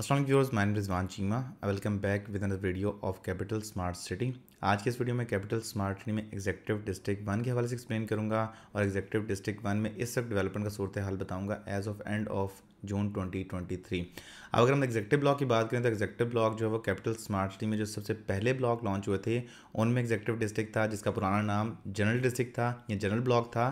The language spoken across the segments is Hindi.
असलम व्यवर्स my Rizwan Cheema I welcome back with another video of capital smart city आज के इस वीडियो में कैपिटल स्मार्ट सिटी में एग्जेक्टिव डिस्ट्रिक्ट वन के हवाले से एक्सप्लेन करूंगा और एग्जेक्टिव डिस्ट्रिक्ट वन में इस सब डेवलपमेंट का सूरत हाल बताऊंगा as of end of June 2023 अब अगर हम एग्जेक्टिव ब्लॉक की बात करें तो एग्जेक्टिव ब्लॉक जो है वो कैपिटल स्मार्ट सिटी में जो सबसे पहले ब्लॉक लॉन्च हुए थे उनमें एग्जेक्टिव डिस्ट्रिक्ट था जिसका पुराना नाम जनरल डिस्ट्रिक्ट था या जनरल ब्लॉक था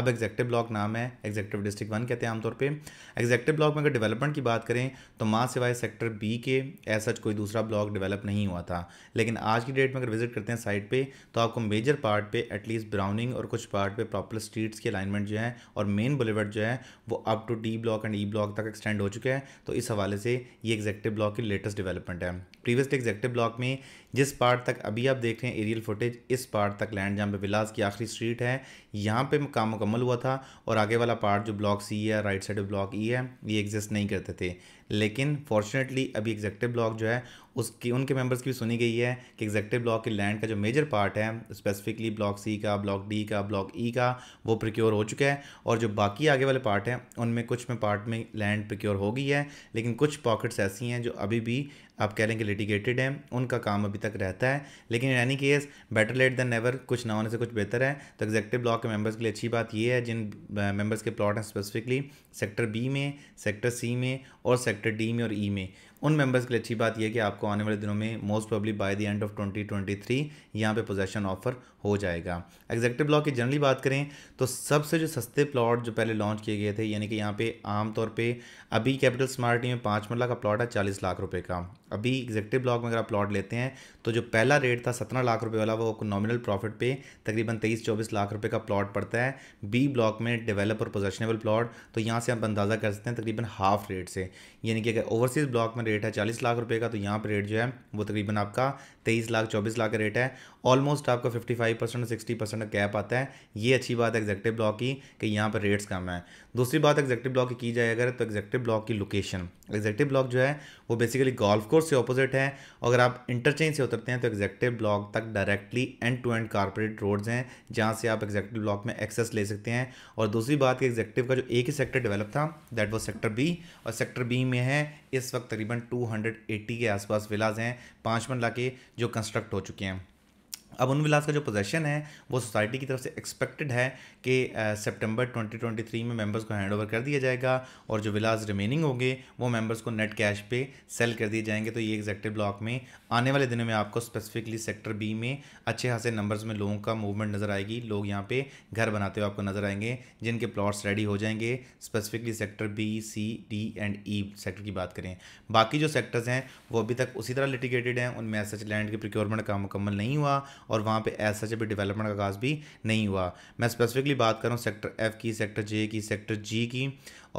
अब एग्जेक्टिव ब्लॉक नाम है एग्जेक्टिव डिस्ट्रिक्ट वन कहते हैं आमतौर पर एग्जेक्टिव ब्लॉक में अगर डेवलपमेंट की बात करें तो माँ सिवाय सेक्टर बी के सच कोई दूसरा ब्लॉक डेवलप नहीं हुआ था लेकिन आज की डेट में अगर विजिट करते हैं साइट पर तो आपको मेजर पार्ट पर एटलीस्ट ब्राउनिंग और कुछ पार्ट पर प्रॉपर स्ट्रीट्स की अलाइनमेंट जो है और मेन बुलेवर्ड जो है वो up to D block and E block तक एक्सटेंड हो चुका है तो इस हवाले से ये एग्जेक्टिव ब्लॉक की लेटेस्ट डेवलपमेंट है प्रीवियसली एग्जेक्टिव ब्लॉक में जिस पार्ट तक अभी आप देख रहे हैं एरियल फुटेज इस पार्ट तक लैंड जहाँ पे विलास की आखिरी स्ट्रीट है यहाँ पे काम मुकम्मल हुआ था और आगे वाला पार्ट जो ब्लॉक सी है राइट साइड ब्लॉक ई है ये एग्जिस्ट नहीं करते थे लेकिन फॉर्चुनेटली अभी एग्जेक्टिव ब्लॉक जो है उसकी उनके मेंबर्स की भी सुनी गई है कि एग्जेक्टिव ब्लॉक के लैंड का जो मेजर पार्ट है स्पेसिफिकली ब्लॉक सी का ब्लॉक डी का ब्लॉक ई e का वो प्रिक्योर हो चुका है और जो बाकी आगे वाले पार्ट हैं उनमें कुछ में पार्ट में लैंड प्रिक्योर हो गई है लेकिन कुछ पॉकेट्स ऐसी हैं जो अभी भी आप कह लें कि लिटिगेटेड हैं उनका काम अभी तक रहता है लेकिन in any case better late than never कुछ ना होने से कुछ बेहतर है तो एग्जेक्टिव ब्लॉक के मेंबर्स के लिए अच्छी बात यह है जिन मेंबर्स के प्लॉट हैं स्पेसिफिकली सेक्टर बी में सेक्टर सी में और सेक्टर डी में और ई e में उन मेंबर्स के लिए अच्छी बात यह है कि आपको आने वाले दिनों में most probably by the end of 2023 यहाँ पर पोजेशन ऑफर हो जाएगा एग्जैक्टिव ब्लॉक की जनरली बात करें तो सबसे जो सस्ते प्लॉट जो पहले लॉन्च किए गए थे यानी कि यहाँ पे आमतौर पर अभी कैपिटल स्मार्टी में पाँच मरला का प्लॉट है चालीस लाख रुपये का अभी एग्जेक्टिव ब्लॉक में अगर आप प्लॉट लेते हैं तो जो पहला रेट था सत्रह लाख रुपए वाला वो आपको नॉमिनल प्रॉफिट पे तकरीबन तेईस चौबीस लाख रुपए का प्लॉट पड़ता है बी ब्लॉक में डेवलप और पोजेशनेबल प्लॉट तो यहाँ से आप अंदाज़ा कर सकते हैं तकरीबन हाफ रेट से यानी कि अगर ओवरसीज़ ब्लॉक में रेट है चालीस लाख रुपये का तो यहाँ पर रेट जो है वो तकरीबन आपका तेईस लाख चौबीस लाख का रेट है ऑलमोस्ट आपका 55 परसेंट सिक्सटी परसेंट कैप आता है ये अच्छी बात है एग्जेक्टिव ब्लॉक की कि यहाँ पर रेट्स कम है दूसरी बात एग्जेक्टिव ब्लॉक की की जाए अगर तो एग्जेक्टिव ब्लॉक की लोकेशन एग्जेक्टिव ब्लॉक जो है वो बेसिकली गोल्फ कोर्स से अपोजिट है अगर आप इंटरचेंज से उतरते हैं तो एग्जेक्टिव ब्लॉक तक directly end to end corporate roads हैं जहाँ से आप एग्जेक्टिव ब्लॉक में एक्सेस ले सकते हैं और दूसरी बात कि एग्जेक्टिव का जो एक ही सेक्टर डेवलप था दैट वॉज सेक्टर बी और सेक्टर बी में है इस वक्त तकरीबन 280 के आसपास विलाज हैं पाँच मंडला के जो कंस्ट्रक्ट हो चुके हैं अब उन विलास का जो पोजेशन है वो सोसाइटी की तरफ से एक्सपेक्टेड है कि सितंबर 2023 में मेंबर्स को हैंड ओवर कर दिया जाएगा और जो विलास रिमेनिंग होंगे वो मेंबर्स को नेट कैश पे सेल कर दिए जाएंगे तो ये एग्जैक्टिव ब्लॉक में आने वाले दिनों में आपको स्पेसिफिकली सेक्टर बी में अच्छे खासे नंबर्स में लोगों का मूवमेंट नज़र आएगी लोग यहाँ पे घर बनाते हुए आपको नज़र आएंगे जिनके प्लॉट्स रेडी हो जाएंगे specifically sector B C D and E sector की बात करें बाकी जो सेक्टर्स हैं वो अभी तक उसी तरह लिटिगेटेड हैं उनमें ऐसा लैंड के प्रिक्योरमेंट का मुकम्मल नहीं हुआ और वहाँ पर ऐसा जब डेवलपमेंट का आगाज़ भी नहीं हुआ मैं स्पेसिफिकली बात कर रहा हूँ सेक्टर एफ़ की सेक्टर जे की सेक्टर जी की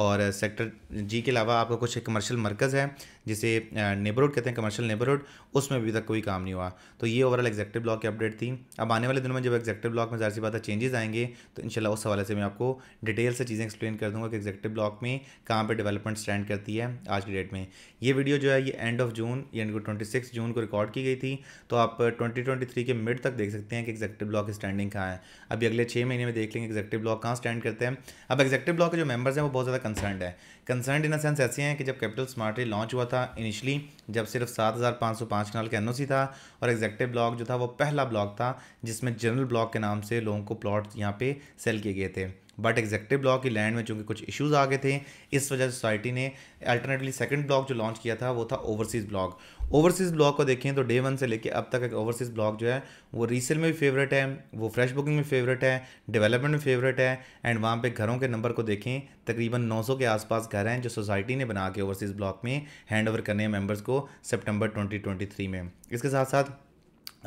और सेक्टर जी के अलावा आपका कुछ कमर्शियल मरकज़ है जिसे नेबरहुड कहते हैं कमर्शियल नेबरहुड उसमें अभी तक कोई काम नहीं हुआ तो ये ओवरऑल एग्जेक्टिव ब्लॉक की अपडेट थी अब आने वाले दिनों में जब एग्जेक्टिव ब्लॉक में ज़ाहिर सी बात है चेंजेस आएंगे तो इन उस हवाले से मैं आपको डिटेल से चीज़ें एक्सप्लेन कर दूँगा कि एग्जेक्टिव ब्लॉक में कहाँ पर डेवलपमेंट स्टैंड करती है आज की डेट में ये वीडियो जो है ये एंड ऑफ जून यानी कि ट्वेंटी जून को रिकॉर्ड की गई थी तो आप ट्वेंटी के मिड तक देख सकते हैं कि एग्जेक्टिव ब्लॉक स्टैंडिंग कहाँ है अभी अगले छः महीने में देख लेंगे एग्जेक्टिव ब्लॉक कहाँ स्टैंड करते हैं अब एग्जेक्टिव ब्लॉक के जो मेम्बर्स हैं वो बहुत ज़्यादा कंसर्न है कंसर्न इन सेंस ऐसे हैं कि जब कैपिटल स्मार्ट लॉन्च हुआ था इनिशियली जब सिर्फ सात हज़ार पाँच सौ पाँच कनाल का एन था और एग्जैक्टिव ब्लॉक जो था वो पहला ब्लॉक था जिसमें जनरल ब्लॉक के नाम से लोगों को प्लॉट यहाँ पे सेल किए गए थे बट एग्जैक्टिव ब्लॉक की लैंड में चूँकि कुछ इश्यूज आ गए थे इस वजह से सोसाइटी ने अल्टरनेटली सेकंड ब्लॉक जो लॉन्च किया था वो था ओवरसीज़ ब्लॉक ओवरसीज़ ब्लॉग को देखें तो डे वन से लेके अब तक एक ओवरसीज़ ब्लॉग जो है वो रीसेल में भी फेवरेट है वो फ्रेश बुकिंग में फेवरेट है डेवलपमेंट में फेवरेट है एंड वहाँ पे घरों के नंबर को देखें तकरीबन 900 के आसपास घर हैं जो सोसाइटी ने बना के ओवरसीज़ ब्लॉक में हैंड ओवर करने हैं मेम्बर्स को सेप्टेम्बर ट्वेंटी में इसके साथ साथ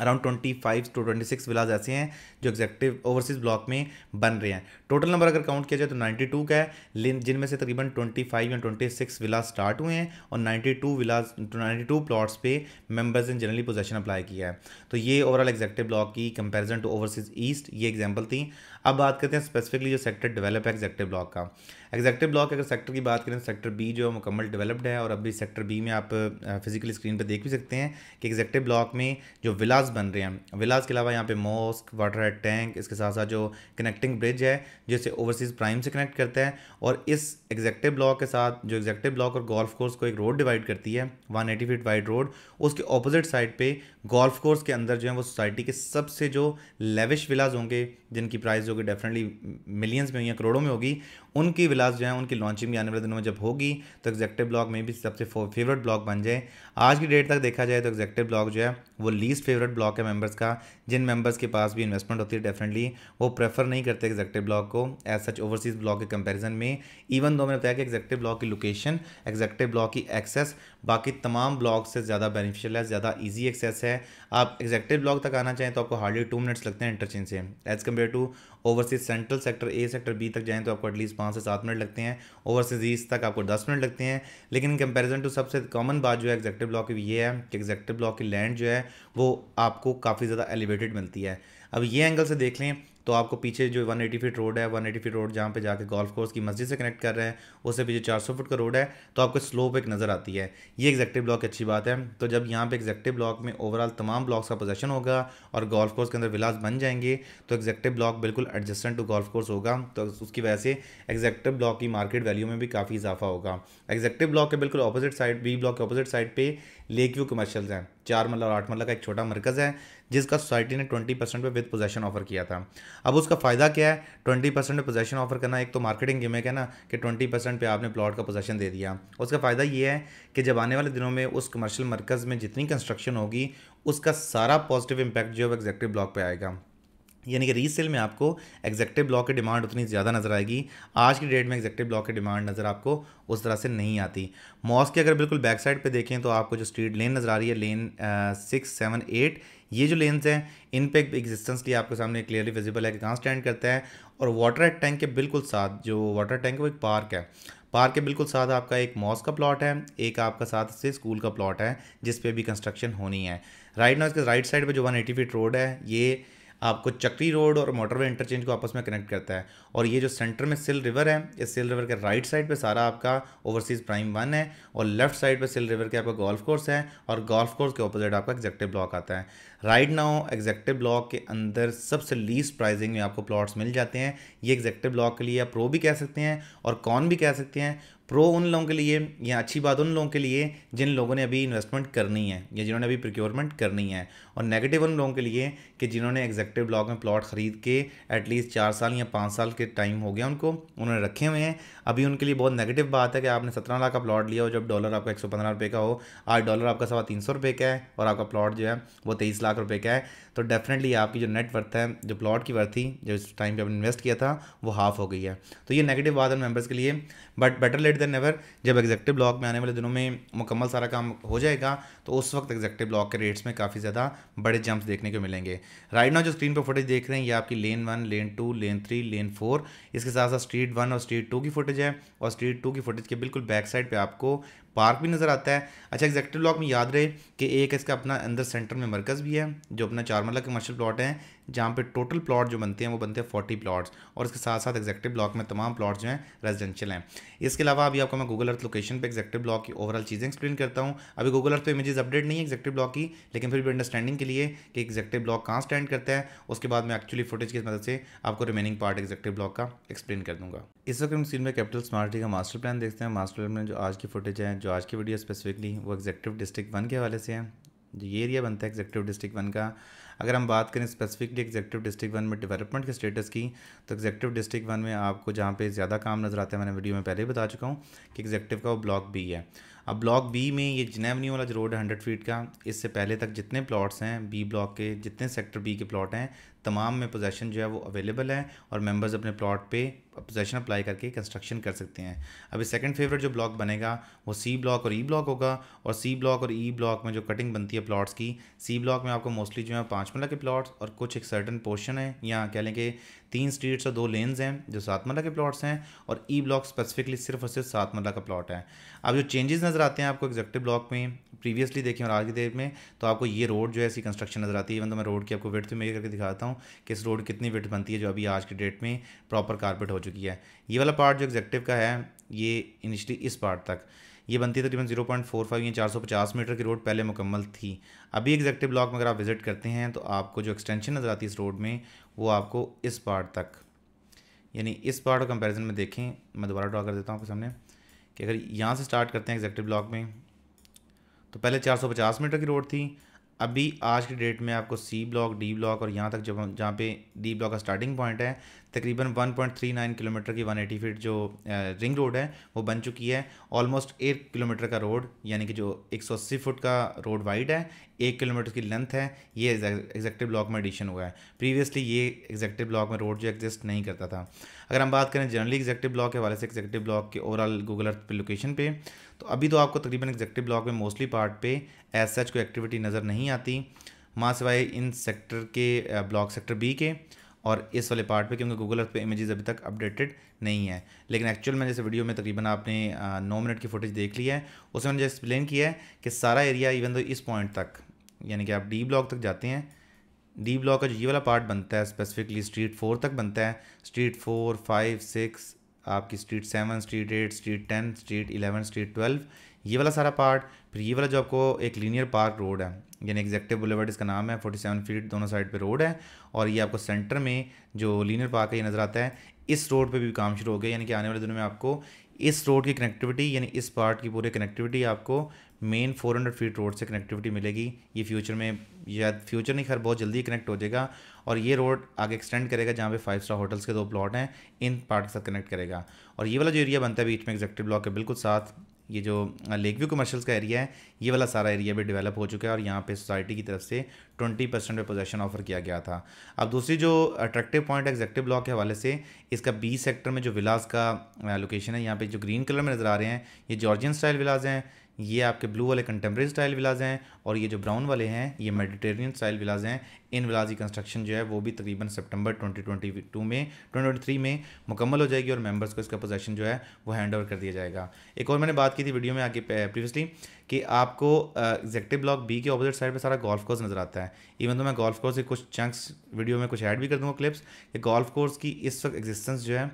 around twenty five to twenty six villas ऐसे हैं जो एग्जेक्टिव ओवरसीज ब्लॉक में बन रहे हैं टोटल नंबर अगर काउंट किया जाए तो नाइन्टी टू का है जिनमें से तकरीबन ट्वेंटी फाइव या ट्वेंटी सिक्स विलाज स्टार्ट हुए हैं और ninety two villas ninety two plots पे मेम्बर्स ने जनरली पोजेशन अप्लाई किया है तो ये ओवरऑल एग्जेक्टिव ब्लॉक की कंपेरिजन टू ओवरसीज ईस्ट ये एग्जाम्पल थी अब बात करते हैं स्पेसिफिकली जो सेक्टर डेवलप है एग्जेक्टिव ब्लॉक का एग्जेक्टिव ब्लॉक अगर सेक्टर की बात करें तो सेक्टर बी जो है मुकम्मल डेवलप्ड है और अभी सेक्टर बी में आप फिजिकल स्क्रीन पर देख भी सकते हैं कि एग्जेक्टिव ब्लॉक में जो विलास बन रहे हैं विलास के अलावा यहाँ पे मॉस्क वाटर टैंक इसके साथ साथ जो कनेक्टिंग ब्रिज है जिसे ओवरसीज़ प्राइम से कनेक्ट करता है और इस एग्जेक्टिव ब्लॉक के साथ जो एग्जेक्टिव ब्लॉक और गोल्फ कोर्स को एक रोड डिवाइड करती है one eighty feet wide road उसके ऑपोजिट साइड पर गोल्फ कोर्स के अंदर जो है वो सोसाइटी के सबसे जो लेविश विलाज होंगे जिनकी प्राइस जो कि डेफिनेटली मिलियंस में हुई है करोड़ों में होगी उनकी विलास जो है उनकी लॉन्चिंग भी आने वाले दिनों में जब होगी तो एग्जैक्टिव ब्लॉग में भी सबसे फेवरेट ब्लॉग बन जाए आज की डेट तक देखा जाए तो एग्जैक्टिव ब्लॉग जो है वो लीस्ट फेवरेट ब्लॉग है मेम्बर्स का जिन मेम्बर्स के पास भी इन्वेस्टमेंट होती है डेफिनेटली वो प्रेफर नहीं करते एग्जैक्टिव ब्लॉग को एज सच ओवरसीज ब्लॉग के कंपेरिजन में इवन दो मैंने बताया कि एग्जैक्टिव ब्लॉग की लोकेशन एग्जैक्टिव ब्लॉग की एक्सेस बाकी तमाम ब्लॉग से ज़्यादा बेनिफिशियल है ज़्यादा ईजी एक्सेस है आप एग्जैक्टिव ब्लॉग तक आना चाहें तो आपको हार्डली टू मिनट्स लगते हैं इंटरचेंज से as compared to overseas central sector A sector B तक जाएँ तो आपको एटलीस्ट पाँच से सात मिनट लगते हैं ओवरसीज ईस्ट तक आपको दस मिनट लगते हैं लेकिन इन कंपेरिजन टू सबसे कॉमन बात जो है एग्जेक्टिव ब्लॉक की ये है कि एग्जेक्टिव ब्लॉक की लैंड जो है वो आपको काफ़ी ज़्यादा एलिवेटेड मिलती है अब ये एंगल से देख लें तो आपको पीछे जो 180 फीट रोड है 180 फीट रोड जहाँ पे जाके गोल्फ कोर्स की मस्जिद से कनेक्ट कर रहे हैं उससे पीछे 400 फुट का रोड है तो आपको स्लोप एक नज़र आती है ये एग्जैक्टिव ब्लॉक अच्छी बात है तो जब यहाँ पे एक्जैक्टिव ब्लॉक में ओवरऑल तमाम ब्लॉक्स का पोजेशन होगा और गोल्फ कोर्स के अंदर विलास बन जाएंगे तो एग्जेक्टिव ब्लॉक बिल्कुल एडजस्टेंट टू गोल्फ कोर्स होगा तो उसकी वजह से एक्जैक्टिव ब्लॉक की मार्केट वैल्यू में भी काफ़ी इजाफा होगा एग्जेक्टिव ब्लॉक के बिल्कुल अपोजिट साइड बी ब्लॉक के अपोजिट साइड पर लेक व्यू कमर्शियल हैं चार मल्ला और आठ मल्ला का एक छोटा मरकज़ है जिसका सोसाइटी ने ट्वेंटी परसेंट पर विद पोजेशन ऑफर किया था अब उसका फ़ायदा क्या है ट्वेंटी परसेंट पर पोजेशन ऑफर करना एक तो मार्केटिंग गिमेक है ना कि ट्वेंटी परसेंट पर आपने प्लॉट का पोजेशन दे दिया उसका फ़ायदा ये है कि जब आने वाले दिनों में उस कमर्शियल मरकज़ में जितनी कंस्ट्रक्शन होगी उसका सारा पॉजिटिव इम्पैक्ट जो है एग्जैक्टिव ब्लॉक पर आएगा यानी कि रीसेल में आपको एग्जेक्टिव ब्लॉक की डिमांड उतनी ज़्यादा नज़र आएगी आज की डेट में एग्जेक्टिव ब्लॉक की डिमांड नज़र आपको उस तरह से नहीं आती मॉस के अगर बिल्कुल बैक साइड पे देखें तो आपको जो स्ट्रीट लेन नज़र आ रही है लेन सिक्स सेवन एट ये जो लेंस हैं इन पे एग्जिस्टेंस लिए आपके सामने क्लियरली विजिबल है कि कहाँ स्टैंड करता है और वाटर टैंक के बिल्कुल साथ जो वाटर टैंक है वो एक पार्क है पार्क के बिल्कुल साथ आपका एक मॉस का प्लॉट है एक आपका साथ से स्कूल का प्लॉट है जिस पे भी कंस्ट्रक्शन होनी है राइट नाउ इसके राइट साइड पर जो वन फीट रोड है ये आपको चक्री रोड और मोटरवे इंटरचेंज को आपस में कनेक्ट करता है और ये जो सेंटर में सिल रिवर है इस सिल रिवर के राइट साइड पे सारा आपका ओवरसीज़ प्राइम वन है और लेफ्ट साइड पे सिल रिवर के आपका गोल्फ कोर्स है और गोल्फ कोर्स के ऑपोजिट आपका एग्जेक्टिव ब्लॉक आता है राइट नाउ एग्जेक्टिव ब्लॉक के अंदर सबसे लीस्ट प्राइजिंग में आपको प्लॉट्स मिल जाते हैं ये एग्जेक्टिव ब्लॉक के लिए आप प्रो भी कह सकते हैं और कॉन भी कह सकते हैं प्रो उन लोगों के लिए या अच्छी बात उन लोगों के लिए जिन लोगों ने अभी इन्वेस्टमेंट करनी है या जिन्होंने अभी प्रिक्योरमेंट करनी है और नेगेटिव उन लोगों के लिए कि जिन्होंने एग्जेक्टिव ब्लॉक में प्लॉट ख़रीद के एटलीस्ट चार साल या पाँच साल के टाइम हो गया उनको उन्होंने रखे हुए हैं अभी उनके लिए बहुत नेगेटिव बात है कि आपने सत्रह लाख का प्लॉट लिया हो जब डॉलर आपका एक सौ पंद्रह रुपये का हो आज डॉलर आपका सवा तीन सौ रुपये का है और आपका प्लॉट जो है वो तेईस लाख रुपये का है तो डेफिनेटली आपकी जो नेट वर्थ है जो प्लॉट की वर्थ थी जो इस टाइम पर आपने इन्वेस्ट किया था वो हाफ हो गई है तो ये नेगेटिव बात है मेम्बर्स के लिए but better late than ever जब एग्जेक्टिव ब्लॉक में आने वाले दिनों में मुकम्मल सारा काम हो जाएगा तो उस वक्त एग्जेक्टिव ब्लॉक के रेट्स में काफ़ी ज़्यादा बड़े जंप्स देखने को मिलेंगे राइट नाउ जो स्क्रीन पर फुटेज देख रहे हैं ये आपकी lane one lane two lane three lane four इसके साथ साथ स्ट्रीट वन और स्ट्रीट टू की फुटेज है और स्ट्रीट टू की फुटेज के बिल्कुल बैक साइड पर आपको पार्क भी नज़र आता है अच्छा एग्जैक्टिव ब्लॉक में याद रहे कि एक इसका अपना अंदर सेंटर में मरकज़ भी है जो अपना चार मरला कमर्शियल प्लाट हैं जहाँ पे टोटल प्लाट जो बनते हैं वो बनते हैं फोर्टी प्लाट्स और इसके साथ साथ एग्जैक्टिव ब्लॉक में तमाम प्लाट्स जो हैं रेजिडेंशियल हैं इसके अलावा अभी आपको मैं गूगल अर्थ लोकेशन पर एग्जैक्टिव ब्लॉक की ओवरऑल चीज़ें एक्सप्लेन करता हूँ अभी गूगल अर्थ पर इमेजेस अपडेट नहीं है एग्जैक्टिव ब्लॉक की लेकिन फिर भी अंडरस्टैंडिंग के लिए कि एग्जैक्टिव ब्लॉक कहाँ स्टैंड करता है उसके बाद मैं एक्चुअली फुटेज की मदद से आपको रिमेनिंग पार्ट एग्जैक्टिव ब्लॉक का एक्सप्लेन कर दूँगा इस वक्त हम सीन में कैपिटल स्मार्टी का मास्टर प्लान देखते हैं मास्टर प्लान में जो आज की फुटेज है जो आज की वीडियो स्पेसिफिकली वो एग्जेक्टिव डिस्ट्रिक्ट वन के हवाले से है जो ये एरिया बनता है एग्जेक्टिव डिस्ट्रिक्ट वन का अगर हम बात करें स्पेसिफिकली एग्जेक्टिव डिस्ट्रिक्ट वन में डेवलपमेंट के स्टेटस की तो एग्जेक्टिव डिस्ट्रिक्ट वन में आपको जहाँ पे ज़्यादा काम नज़र आता है मैंने वीडियो में पहले ही बता चुका हूँ कि एग्जेक्टिव का वो ब्लॉक बी है अब ब्लॉक बी में ये जिनेवनी वाला जो रोड है हंड्रेड फीट का इससे पहले तक जितने प्लॉट्स हैं बी ब्लॉक के जितने सेक्टर बी के प्लाट हैं तमाम में पोजेसन जो है वो अवेलेबल है और मेम्बर्स अपने प्लाट पर पोजेशन अप्लाई करके कंस्ट्रक्शन कर सकते हैं अभी सेकंड फेवरेट जो ब्लॉक बनेगा वो सी ब्लॉक और ई e ब्लॉक होगा और सी ब्लॉक और ई e ब्लॉक में जो कटिंग बनती है प्लॉट्स की सी ब्लॉक में आपको मोस्टली जो है पाँच मल्ला के प्लॉट्स और कुछ एक सर्टन पोर्शन है या कह लें कि तीन स्ट्रीट्स और दो लेन्स हैं जो सात मल्ला के प्लॉट्स हैं और ई e ब्लॉक स्पेसिफिकली सिर्फ और सिर्फ सात मल्ला का प्लॉट है अब जो चेंजेस नज़र आते हैं आपको एग्जेक्टिव ब्लॉक में प्रीवियसली देखें और आज की डेट में तो आपको ये रोड जो है ऐसी कंस्ट्रक्शन नज़र आती है इवन तो मैं रोड की आपको विट भी मेरे करके दिखाता हूँ कि इस रोड कितनी वेट बनती है जो अभी आज के डेट में प्रॉपर कारपेट हो चुकी है ये वाला पार्ट जो एग्जेक्टिव का है ये इनिशली इस पार्ट तक ये बनती है तकरीबन जीरो पॉइंट फोर फाइव या चार सौ पचास मीटर की रोड पहले मुकम्मल थी अभी एग्जेक्टिव ब्लॉक में अगर आप विज़िट करते हैं तो आपको जो एक्सटेंशन नज़र आती है इस रोड में वो आपको इस पार्ट तक यानी इस पार्ट और कंपेरिजन में देखें मैं दोबारा ड्रा कर देता हूँ आपके सामने कि अगर यहाँ से स्टार्ट करते हैं एग्जेक्टिव ब्लॉक में तो पहले 450 मीटर की रोड थी अभी आज के डेट में आपको सी ब्लॉक डी ब्लॉक और यहाँ तक जब जहाँ पे डी ब्लॉक का स्टार्टिंग पॉइंट है तकरीबन 1.39 किलोमीटर की 180 फीट जो रिंग रोड है वो बन चुकी है ऑलमोस्ट एक किलोमीटर का रोड यानी कि जो 180 फुट का रोड वाइड है एक किलोमीटर की लेंथ है ये एग्जेक्टिव ब्लॉक में एडिशन हुआ है प्रीवियसली ये एग्जेक्टिव ब्लॉक में रोड जो एग्जिस्ट नहीं करता था अगर हम बात करें जनरली एग्जेक्टिव ब्लॉक के हवाले से एग्जेक्टिव ब्लॉक के ओवरऑल गूगल अर्थ पर लोकेशन पे तो अभी तो आपको तकरीबन एग्जेक्टिव ब्लॉक में मोस्टली पार्ट पे एज सच कोई एक्टिविटी नज़र नहीं आती माँ सिवाय इन सेक्टर के ब्लॉक सेक्टर बी के और इस वाले पार्ट पे क्योंकि गूगल अर्थ पे इमेजेस अभी तक अपडेटेड नहीं है लेकिन एक्चुअल में जैसे वीडियो में तकरीबन आपने नौ मिनट की फुटेज देख ली है उसमें मैंने एक्सप्लेन किया है कि सारा एरिया इवन तो इस पॉइंट तक यानी कि आप डी ब्लॉक तक जाते हैं डी ब्लॉक का जो ये वाला पार्ट बनता है स्पेसिफिकली स्ट्रीट फोर तक बनता है स्ट्रीट फोर फाइव सिक्स आपकी street seven street eight street ten street eleven street twelve ये वाला सारा पार्ट फिर ये वाला जो आपको एक लीनियर पार्क रोड है यानी एग्जैक्टिव बुलेवर्ड इसका नाम है फोर्टी सेवन फीट दोनों साइड पे रोड है और ये आपको सेंटर में जो लीनियर पार्क है ये नज़र आता है इस रोड पे भी काम शुरू हो गया यानी कि आने वाले दिनों में आपको इस रोड की कनेक्टिविटी यानी इस पार्ट की पूरी कनेक्टिविटी आपको मेन फोर फीट रोड से कनेक्टिविटी मिलेगी ये फ्यूचर में या फ्यूचर नहीं खैर बहुत जल्दी कनेक्ट हो जाएगा और ये रोड आगे एक्सटेंड करेगा जहाँ पे फाइव स्टार होटल्स के दो प्लॉट हैं इन पार्ट के साथ कनेक्ट करेगा और ये वाला जो एरिया बनता है बीच में एग्जेक्टिव ब्लॉक के बिल्कुल साथ ये जो लेक व्यू कमर्शल्स का एरिया है ये वाला सारा एरिया भी डेवलप हो चुका है और यहाँ पे सोसाइटी की तरफ से 20 परसेंट में पोजेशन ऑफर किया गया था अब दूसरी जो अट्रैक्टिव पॉइंट एग्जेक्टिव ब्लॉक के हवाले से इसका बी सेक्टर में जो विलास का लोकेशन है यहाँ पे जो ग्रीन कलर में नज़र आ रहे हैं ये जॉर्जियन स्टाइल विलाज हैं ये आपके ब्लू वाले कंटेम्प्रेरी स्टाइल विलाज हैं और ये जो ब्राउन वाले हैं ये मेडिटेरियन स्टाइल विलाज हैं इन विलाज की कंस्ट्रक्शन जो है वो भी तकरीबन सितंबर 2022 में 2023 में मुकम्मल हो जाएगी और मेंबर्स को इसका पोजेशन जो है वो हैंड ओवर कर दिया जाएगा एक और मैंने बात की थी वीडियो में आगे प्रीवियसली कि आपको एग्जेक्टिव ब्लॉक बी के ऑपोजिट साइड पर सारा गोल्फ कोर्स नज़र आता है इवन तो मैं गोल्फ कोर्स के कुछ चंक्स वीडियो में कुछ ऐड भी कर दूँगा क्लिप्स कि गोल्फ कोर्स की इस वक्त एग्जिस्टेंस जो है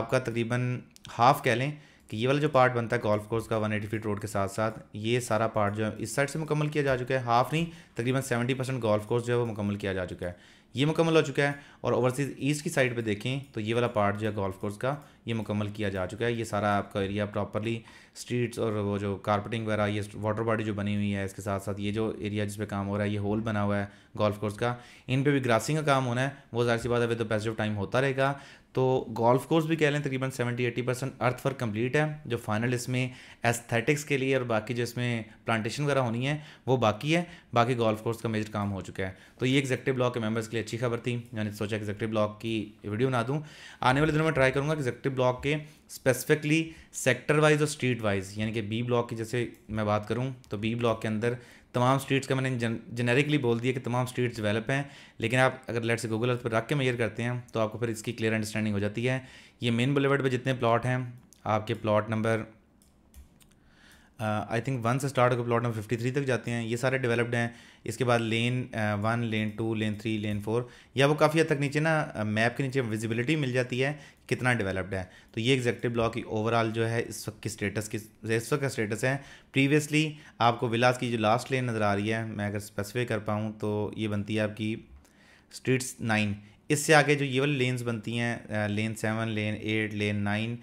आपका तकरीबन हाफ कह लें कि ये वाला जो पार्ट बनता है गोल्फ कोर्स का 180 फीट रोड के साथ साथ ये सारा पार्ट जो है इस साइड से मुकम्मल किया जा चुका है हाफ नहीं तकरीबन 70 परसेंट गोल्फ कोर्स जो है वो मुकम्मल किया जा चुका है ये मुकम्मल हो चुका है और ओवरसीज़ ईस्ट की साइड पे देखें तो ये वाला पार्ट जो है गोल्फ कोर्स का ये मुकम्मल किया जा चुका है ये सारा आपका एरिया प्रॉपरली स्ट्रीट्स और वो जो कारपेटिंग वगैरह ये वाटर बॉडी जो बनी हुई है इसके साथ साथ ये जो एरिया जिस पे काम हो रहा है ये होल बना हुआ है गोल्फ कोर्स का इन पर भी ग्रासिंग का काम होना है वो जाहिर सी बात है तो बेस्ट ऑफ टाइम होता रहेगा तो गोल्फ कोर्स भी कह लें तकरीबन seventy eighty percent earth work complete है जो फाइनल इसमें एस्थेटिक्स के लिए और बाकी जो इसमें प्लांटेशन वगैरह होनी है वो बाकी है बाकी गोल्फ कोर्स का मेजर काम हो चुका है तो ये एग्जेक्टिव ब्लॉक के मेम्बर्स के लिए लिए अच्छी खबर थी मैंने सोचा एग्जेक्टिव ब्लॉक की वीडियो ना दूँ आने वाले दिनों में ट्राई करूँगा एग्जेक्टिव ब्लॉक के स्पेसिफिकली सेक्टर वाइज और स्ट्रीट वाइज यानी कि बी ब्लॉक की जैसे मैं बात करूँ तो बी ब्लॉक के अंदर तमाम स्ट्रीट्स का मैंने जेनेरिकली बोल दिया कि तमाम स्ट्रीट्स डेवलप हैं लेकिन आप अगर लेट से गूगल अर्थ पर रख के मेयर करते हैं तो आपको फिर इसकी क्लियर अंडरस्टैंडिंग हो जाती है ये मेन बुलेवर्ड पर जितने प्लॉट हैं आपके plot number I think one से स्टार्ट होकर प्लॉट नंबर फिफ्टी थ्री तक जाते हैं ये सारे डेवलप्ड हैं इसके बाद lane one lane two lane three lane four या वो काफ़ी हद तक नीचे ना मैप uh, के नीचे विजिबिलिटी मिल जाती है कितना डेवलप्ड है तो ये एग्जेक्टिव ब्लॉक की ओवरऑल जो है इस वक्त की स्टेटस की इस वक्त का स्टेटस है प्रीवियसली आपको विलास की जो लास्ट लेन नज़र आ रही है मैं अगर स्पेसिफाई कर पाऊँ तो ये बनती है आपकी स्ट्रीट्स नाइन इससे आगे जो ये वाली लेन्स बनती हैं lane seven lane eight lane nine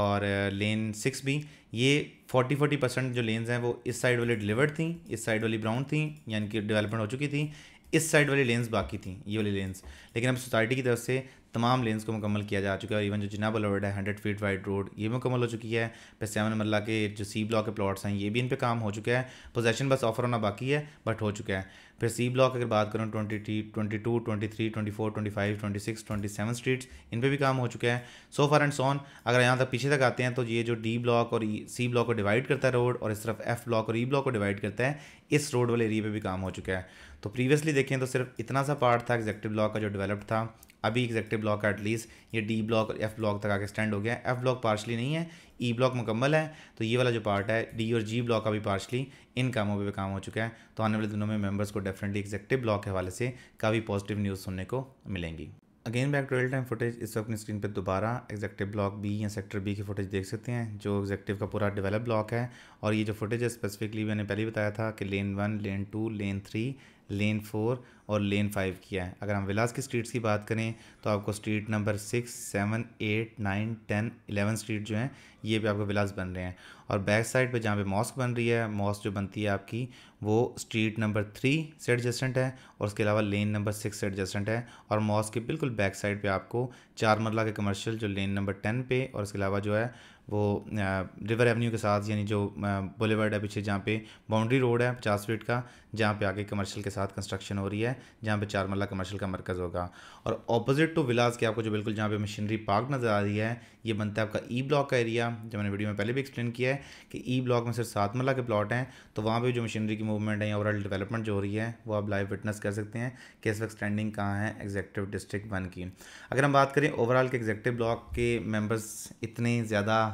और लेन सिक्स भी ये फोर्टी फोर्टी परसेंट जो लेन्स हैं वो इस साइड वाली डिलीवर्ड थी इस साइड वाली ब्राउन थी यानी कि डेवलपमेंट हो चुकी थी इस साइड वाली लेंस बाकी थी ये वाली लेंस लेकिन अब सोसाइटी की तरफ से तमाम लेंस को मुकम्मल किया जा चुका है इवन जो जिना रोड है हंड्रेड फीट वाइड रोड ये मुकम्मल हो चुकी है फिर सेवन मल्ला के जो सी ब्लॉक के प्लॉट्स हैं ये भी इन पर काम हो चुका है पोजेशन बस ऑफर होना बाकी है बट हो चुका है फिर सी ब्लॉक अगर बात करूँ twenty three twenty two twenty three twenty four twenty five twenty six twenty seven streets इन पर भी काम हो चुका है सो फार एंड सोन अगर यहाँ तक पीछे तक आते हैं तो ये जो डी ब्लॉक और सी e, ब्लॉक को डिवाइड करता है रोड और इस तरफ एफ ब्लॉक और ई e ब्लॉक को डिवाइड करता है इस रोड वाले एरिए पर भी काम हो चुका है तो प्रीवियसली देखें तो सिर्फ इतना सा पार्ट था एग्जेक्टिव ब्लॉक का जो डेवलप्ड था अभी एग्जेक्टिव ब्लॉक का एटलीस्ट ये डी ब्लॉक और एफ ब्लॉक तक आके स्टैंड हो गया है एफ ब्लॉक पार्शली नहीं है ई e ब्लॉक मुकम्मल है तो ये वाला जो पार्ट है डी और जी ब्लॉक का भी पार्शली इन कामों पर काम हो चुका है तो आने वाले दिनों में मेम्बर्स को डेफिनेटली एग्जेक्टिव ब्लॉक के हवाले से काफ़ी पॉजिटिव न्यूज़ सुनने को मिलेंगी again back to real time footage इस वक्त अपनी स्क्रीन पर दोबारा एग्जेक्टिव ब्लॉक बी या सेक्टर बी की फुटेज देख सकते हैं जो एग्जेक्टिव का पूरा डेवलप ब्लॉक है और ये जो फुटेज है स्पेसिफिकली मैंने पहले बताया था कि lane one lane two lane three lane four और लेन फाइव किया है अगर हम विलास की स्ट्रीट्स की बात करें तो आपको street number six seven eight nine ten eleven street जो हैं ये भी आपको विलास बन रहे हैं और बैक साइड पे जहाँ पे मॉस्क बन रही है मॉस्क जो बनती है आपकी वो स्ट्रीट नंबर थ्री से एडजस्टेंट है और उसके अलावा लेन नंबर सिक्स से एडजस्टेंट है और मॉस्क के बिल्कुल बैक साइड पर आपको चार मरला के कमर्शियल जो लेन नंबर टेन पे और उसके अलावा जो है वो रिवर एवेन्यू के साथ यानी जो बुलेवर्ड है पीछे जहाँ पे बाउंड्री रोड है पचास फीट का जहाँ पे आगे कमर्शियल के साथ कंस्ट्रक्शन हो रही है है जहाँ पे चार मल्ला कमर्शियल का मरकज़ होगा और अपोजिट टू विलास के आपको जो बिल्कुल जहाँ पे मशीनरी पार्क नज़र आ रही है ये बनता है आपका ई ब्लॉक का एरिया जो मैंने वीडियो में पहले भी एक्सप्लेन किया है कि ई ब्लॉक में सिर्फ सात मल्ला के प्लॉट हैं तो वहाँ पर जो मशीनरी की मूवमेंट है या ओवरऑल डेवलपमेंट जो हो रही है वो आप लाइव विटनेस कर सकते हैं कि इस वक्त स्टैंडिंग कहाँ है एग्जेक्टिव डिस्ट्रिक्ट वन की अगर हम बात करें ओवरऑल के एग्जेक्टिव ब्लॉक के मेम्बर्स इतने ज़्यादा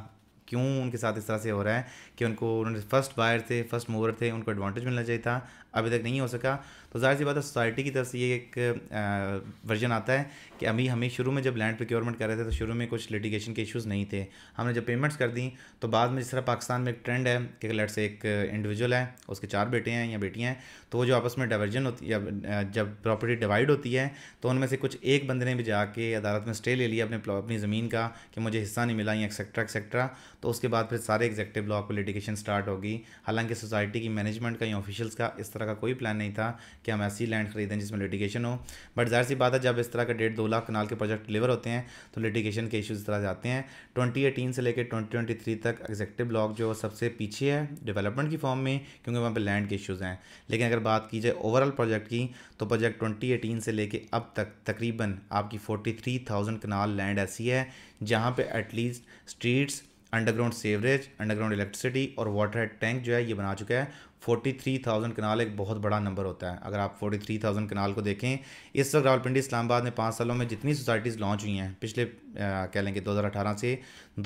क्यों उनके साथ इस तरह से हो रहा है कि उनको उन्होंने फर्स्ट बायर थे फर्स्ट मूवर थे उनको एडवांटेज मिलना चाहिए था अभी तक नहीं हो सका तो जाहिर सी बात है सोसाइटी की तरफ से ये एक वर्जन आता है कि अभी हमें शुरू में जब लैंड प्रोक्योरमेंट कर रहे थे तो शुरू में कुछ लिटिगेशन के इश्यूज़ नहीं थे हमने जब पेमेंट्स कर दी तो बाद में जिस तरह पाकिस्तान में एक ट्रेंड है कि लेट से एक इंडिविजुअल है उसके चार बेटे हैं या बेटियाँ हैं तो वो जो आपस में डाइवर्जन होती या जब प्रॉपर्टी डिवाइड होती है तो उनमें से कुछ एक बंदे ने भी जाके अदालत में स्टे ले लिया अपने अपनी ज़मीन का कि मुझे हिस्सा नहीं मिला या एक्सेट्रा एक्सेट्रा तो उसके बाद फिर सारे एग्जेक्टिव ब्लॉक पर लिटिगेशन स्टार्ट होगी हालांकि सोसाइटी की मैनेजमेंट का या ऑफिशियल्स का इस तरह का कोई प्लान नहीं था कि हम ऐसी लैंड खरीदें जिसमें लिटिगेशन हो बट जाहिर सी बात है जब इस तरह के डेढ़ दो लाख कनाल के प्रोजेक्ट डिलीवर होते हैं तो लिटिगेशन के इशूज़ तरह जाते हैं ट्वेंटी एटीन से लेकर ट्वेंटी ट्वेंटी थ्री तक एग्जेक्टिव ब्लॉक जो सबसे पीछे है डेवलपमेंट की फॉर्म में क्योंकि वहाँ पर लैंड के इशूज़ हैं लेकिन अगर बात की जाए ओवरऑल प्रोजेक्ट की तो प्रोजेक्ट ट्वेंटी एटीन से लेकर अब तक तकरीबन आपकी forty three thousand kanal land ऐसी है जहाँ पर at least streets underground sewerage underground electricity और वाटर टैंक जो है ये बना चुका है फोर्टी थ्री थाउजेंड कनाल एक बहुत बड़ा नंबर होता है अगर आप फोर्टी थ्री थाउजेंड कनाल को देखें इस वक्त रावलपिंडी इस्लामाबाद में पाँच सालों में जितनी सोसाइटीज़ लॉन्च हुई हैं पिछले कह लेंगे दो हज़ार अठारह से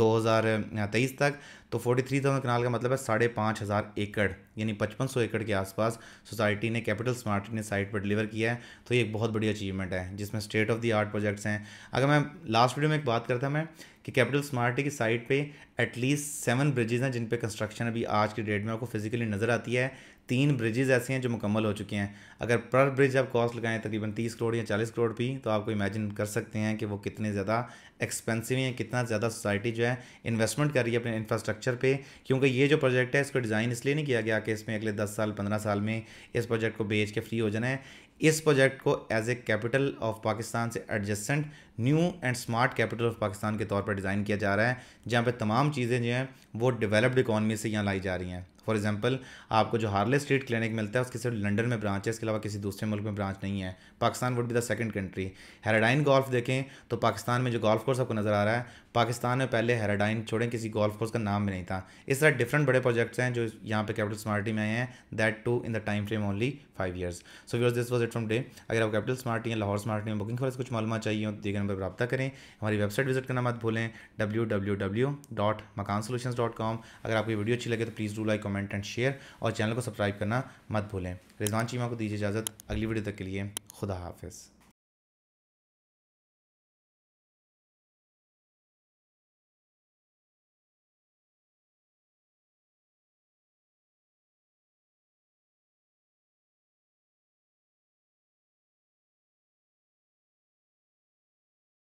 दो हज़ार तेईस तक तो फोर्टी थ्री थाउजेंड कनाल का मतलब है साढ़े पाँच हज़ार एकड़ यानी पचपन सौ एकड़ के आसपास सोसाइटी ने कैपिटल स्मार्ट ने साइट पर डिलीवर किया है तो ये एक बहुत बड़ी अचीवमेंट है जिसमें state of the art projects हैं अगर मैं लास्ट वीडियो में एक बात करता मैं कि कैपिटल स्मार्ट की साइट पे एटलीस्ट सेवन ब्रिजेज़ हैं जिन पे कंस्ट्रक्शन अभी आज की डेट में आपको फिजिकली नज़र आती है तीन ब्रिजेज़ ऐसे हैं जो मुकम्मल हो चुके हैं अगर पर ब्रिज आप कॉस्ट लगाएं तकरीबन तीस करोड़ या चालीस करोड़ भी तो आपको इमेजिन कर सकते हैं कि वो कितने ज़्यादा एक्सपेंसिव हैं कितना ज़्यादा सोसाइटी जो है इन्वेस्टमेंट कर रही है अपने इंफ्रास्ट्रक्चर पे क्योंकि ये जो प्रोजेक्ट है इसको डिज़ाइन इसलिए नहीं किया गया कि इसमें अगले दस साल पंद्रह साल में इस प्रोजेक्ट को बेच के फ्री हो जाना है इस प्रोजेक्ट को as a capital of Pakistan से adjacent new and smart capital of Pakistan के तौर पर डिज़ाइन किया जा रहा है जहाँ पर तमाम चीज़ें जो हैं वो डेवलप्ड इकॉनमी से यहाँ लाई जा रही हैं फॉर एग्जाम्पल आपको जो हार्ले स्ट्रीट क्लिनिक मिलता है उसके सिर्फ लंडन में ब्रांच है इसके अलावा किसी दूसरे मुल्क में ब्रांच नहीं है Pakistan would be the second country हेराडाइन गोल्फ देखें तो पाकिस्तान में जो गोल्फ कोर्स आपको नज़र आ रहा है पाकिस्तान में पहले हेराडाइन छोड़ें किसी गोल्फ कोर्स का नाम भी नहीं था इस तरह डिफरेंट बड़े प्रोजेक्ट्स हैं जो यहाँ पे कैपिटल स्मार्टी में आए हैं that too in the time frame only five years so viewers this was it from day अगर आप कैपिटल स्मार्टी या लाहौर स्मार्टी में बुकिंग फॉर कुछ मालूम चाहिए तो दीगर नंबर पर रब्ता करें हमारी वेबसाइट विजिट करना मत भूलें W W W dot Makaan dot com अगर आपकी वीडियो अच्छी लगे तो please do like comment and share और चैनल को सब्सक्राइब करना मत भूलें रिजवान चीमा को दीजिए इजाज़त अगली वीडियो तक के लिए खुदा हाफिज़